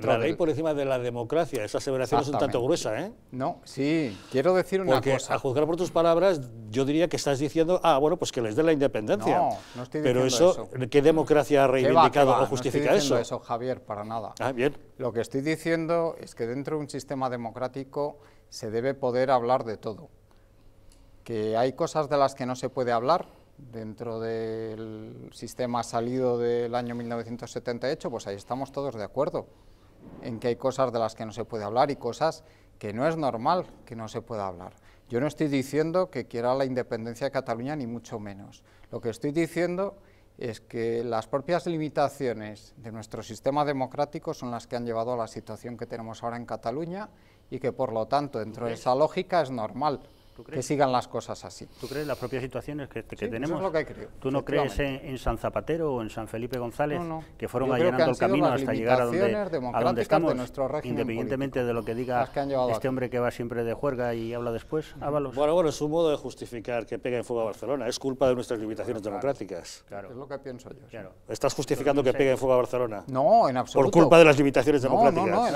La ley por encima de la democracia, esa aseveración es un tanto gruesa, ¿eh? No, sí, quiero decir una cosa. a juzgar por tus palabras, yo diría que estás diciendo, ah, bueno, pues que les dé la independencia. No, no estoy diciendo Pero eso, ¿qué democracia ha reivindicado o justifica no estoy diciendo eso? eso, Javier, para nada. Ah, bien. Lo que estoy diciendo es que dentro de un sistema democrático se debe poder hablar de todo. Que hay cosas de las que no se puede hablar, dentro del sistema salido del año 1978, pues ahí estamos todos de acuerdo en que hay cosas de las que no se puede hablar y cosas que no es normal que no se pueda hablar. Yo no estoy diciendo que quiera la independencia de Cataluña, ni mucho menos. Lo que estoy diciendo es que las propias limitaciones de nuestro sistema democrático son las que han llevado a la situación que tenemos ahora en Cataluña y que, por lo tanto, dentro de esa lógica es normal que sigan las cosas así. ¿Tú crees las propias situaciones que, tenemos? lo que ¿Tú no crees en, San Zapatero o en San Felipe González que fueron allanando el camino hasta llegar a donde, estamos, independientemente de lo que diga este hombre que va siempre de juerga y habla después? Bueno, bueno, es un modo de justificar que pegue en fuego a Barcelona. Es culpa de nuestras limitaciones democráticas. Es lo que pienso yo. ¿Estás justificando que pegue en fuego a Barcelona? No, en absoluto. Por culpa de las limitaciones democráticas.